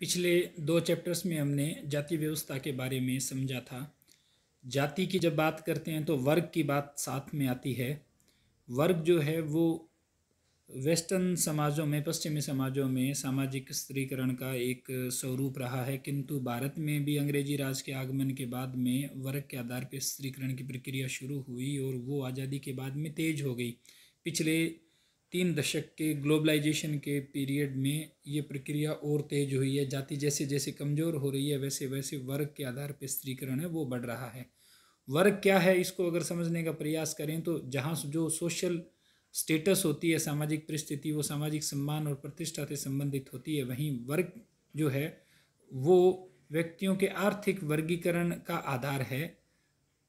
पिछले दो चैप्टर्स में हमने जाति व्यवस्था के बारे में समझा था जाति की जब बात करते हैं तो वर्ग की बात साथ में आती है वर्ग जो है वो वेस्टर्न समाजों में पश्चिमी समाजों में सामाजिक स्त्रीकरण का एक स्वरूप रहा है किंतु भारत में भी अंग्रेजी राज के आगमन के बाद में वर्ग के आधार पर स्त्रीकरण की प्रक्रिया शुरू हुई और वो आज़ादी के बाद में तेज हो गई पिछले तीन दशक के ग्लोबलाइजेशन के पीरियड में ये प्रक्रिया और तेज हुई है जाति जैसे जैसे कमज़ोर हो रही है वैसे वैसे वर्ग के आधार पर स्त्रीकरण है वो बढ़ रहा है वर्ग क्या है इसको अगर समझने का प्रयास करें तो जहाँ जो सोशल स्टेटस होती है सामाजिक परिस्थिति वो सामाजिक सम्मान और प्रतिष्ठा से संबंधित होती है वहीं वर्ग जो है वो व्यक्तियों के आर्थिक वर्गीकरण का आधार है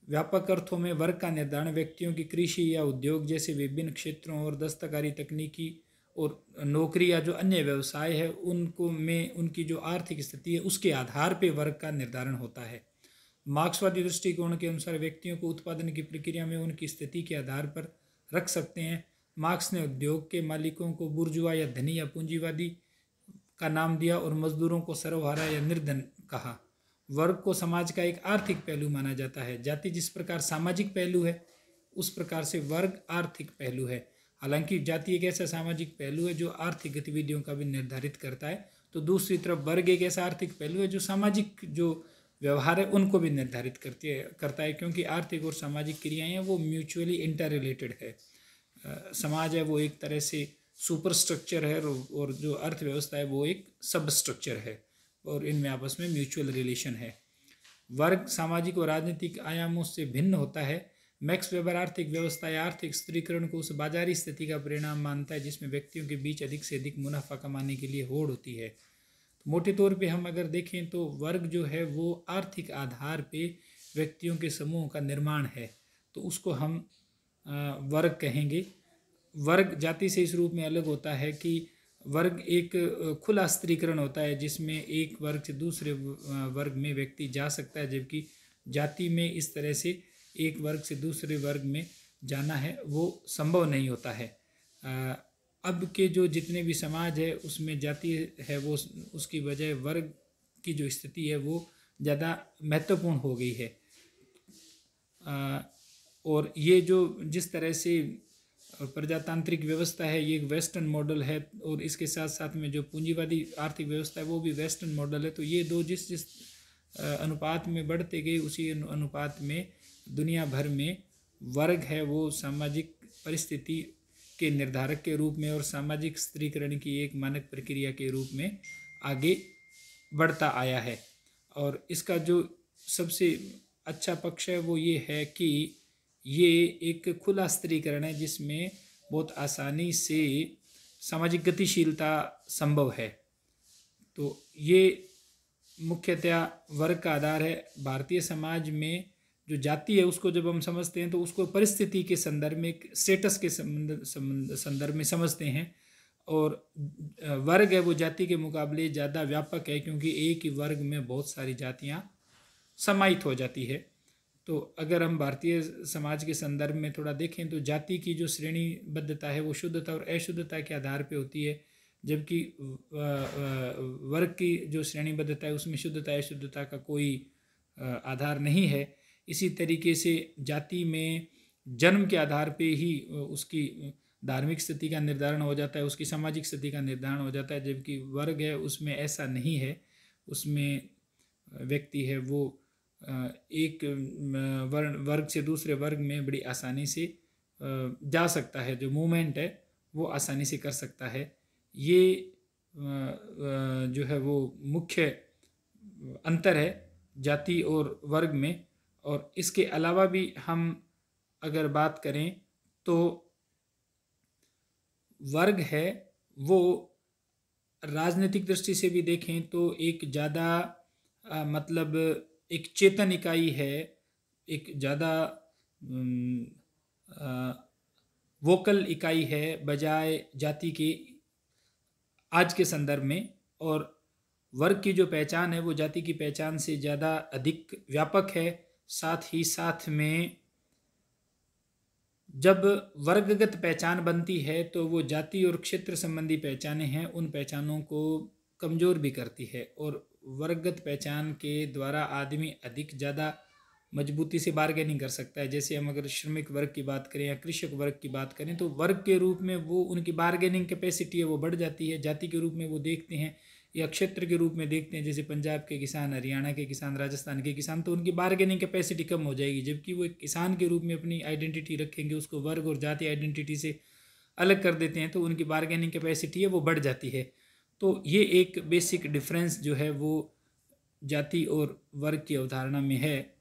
व्यापक अर्थों में वर्ग का निर्धारण व्यक्तियों की कृषि या उद्योग जैसे विभिन्न क्षेत्रों और दस्तकारी तकनीकी और नौकरी या जो अन्य व्यवसाय है उनको में उनकी जो आर्थिक स्थिति है उसके आधार पर वर्ग का निर्धारण होता है मार्क्सवादी दृष्टिकोण के अनुसार व्यक्तियों को उत्पादन की प्रक्रिया में उनकी स्थिति के आधार पर रख सकते हैं मार्क्स ने उद्योग के मालिकों को बुर्जुआ या धनी या पूंजीवादी का नाम दिया और मजदूरों को सर्वहारा या निर्धन कहा वर्ग को समाज का एक आर्थिक पहलू माना जाता है जाति जिस प्रकार सामाजिक पहलू है उस प्रकार से वर्ग आर्थिक पहलू है हालांकि जाति एक ऐसा सामाजिक पहलू है जो आर्थिक गतिविधियों का भी निर्धारित करता है तो दूसरी तरफ वर्ग एक ऐसा आर्थिक पहलू है जो सामाजिक जो व्यवहार है उनको भी निर्धारित करती है करता है क्योंकि आर्थिक और सामाजिक क्रियाएँ हैं वो म्यूचुअली इंटर रिलेटेड है आ, समाज है वो एक तरह से सुपर स्ट्रक्चर है और जो अर्थव्यवस्था है वो एक सब स्ट्रक्चर है और इनमें आपस में म्यूचुअल रिलेशन है वर्ग सामाजिक और राजनीतिक आयामों से भिन्न होता है मैक्स वेबर आर्थिक व्यवस्था या आर्थिक स्त्रीकरण को उस बाजारी स्थिति का परिणाम मानता है जिसमें व्यक्तियों के बीच अधिक से अधिक मुनाफा कमाने के लिए होड़ होती है तो मोटे तौर पे हम अगर देखें तो वर्ग जो है वो आर्थिक आधार पे व्यक्तियों के समूह का निर्माण है तो उसको हम वर्ग कहेंगे वर्ग जाति से इस रूप में अलग होता है कि वर्ग एक खुला स्त्रीकरण होता है जिसमें एक वर्ग से दूसरे वर्ग में व्यक्ति जा सकता है जबकि जाति में इस तरह से एक वर्ग से दूसरे वर्ग में जाना है वो संभव नहीं होता है अब के जो जितने भी समाज है उसमें जाति है वो उसकी वजह वर्ग की जो स्थिति है वो ज़्यादा महत्वपूर्ण हो गई है और ये जो जिस तरह से और प्रजातांत्रिक व्यवस्था है ये एक वेस्टर्न मॉडल है और इसके साथ साथ में जो पूंजीवादी आर्थिक व्यवस्था है वो भी वेस्टर्न मॉडल है तो ये दो जिस जिस अनुपात में बढ़ते गए उसी अनुपात में दुनिया भर में वर्ग है वो सामाजिक परिस्थिति के निर्धारक के रूप में और सामाजिक स्त्रीकरण की एक मानक प्रक्रिया के रूप में आगे बढ़ता आया है और इसका जो सबसे अच्छा पक्ष है वो ये है कि ये एक खुला स्त्रीकरण है जिसमें बहुत आसानी से सामाजिक गतिशीलता संभव है तो ये मुख्यतया वर्ग का आधार है भारतीय समाज में जो जाति है उसको जब हम समझते हैं तो उसको परिस्थिति के संदर्भ में स्टेटस के संबंध संदर्भ में समझते हैं और वर्ग है वो जाति के मुकाबले ज़्यादा व्यापक है क्योंकि एक ही वर्ग में बहुत सारी जातियाँ समाहित हो जाती है तो अगर हम भारतीय समाज के संदर्भ में थोड़ा देखें तो जाति की जो श्रेणीबद्धता है वो शुद्धता और अशुद्धता के आधार पर होती है जबकि वर्ग की जो श्रेणीबद्धता है उसमें शुद्धता अशुद्धता का कोई आधार नहीं है इसी तरीके से जाति में जन्म के आधार पे ही उसकी धार्मिक स्थिति का निर्धारण हो जाता है उसकी सामाजिक स्थिति का निर्धारण हो जाता है जबकि वर्ग है उसमें ऐसा नहीं है उसमें व्यक्ति है वो एक वर्ण वर्ग से दूसरे वर्ग में बड़ी आसानी से जा सकता है जो मूवमेंट है वो आसानी से कर सकता है ये जो है वो मुख्य अंतर है जाति और वर्ग में और इसके अलावा भी हम अगर बात करें तो वर्ग है वो राजनीतिक दृष्टि से भी देखें तो एक ज़्यादा मतलब एक चेतन इकाई है एक ज़्यादा वोकल इकाई है बजाय जाति के आज के संदर्भ में और वर्ग की जो पहचान है वो जाति की पहचान से ज़्यादा अधिक व्यापक है साथ ही साथ में जब वर्गगत पहचान बनती है तो वो जाति और क्षेत्र संबंधी पहचानें हैं उन पहचानों को कमज़ोर भी करती है और वर्गत पहचान के द्वारा आदमी अधिक ज़्यादा मजबूती से बारगेनिंग कर सकता है जैसे हम अगर श्रमिक वर्ग की बात करें या कृषक वर्ग की बात करें तो वर्ग के रूप में वो उनकी बारगेनिंग कैपेसिटी है वो बढ़ जाती है जाति के रूप में वो देखते हैं या क्षेत्र के रूप में देखते हैं जैसे पंजाब के किसान हरियाणा के किसान राजस्थान के किसान तो उनकी बार्गेनिंग कैपेसिटी कम हो जाएगी जबकि वो एक किसान के रूप में अपनी आइडेंटिटी रखेंगे उसको वर्ग और जाति आइडेंटिटी से अलग कर देते हैं तो उनकी बारगेनिंग कैपेसिटी है वो बढ़ जाती है तो ये एक बेसिक डिफरेंस जो है वो जाति और वर्ग की अवधारणा में है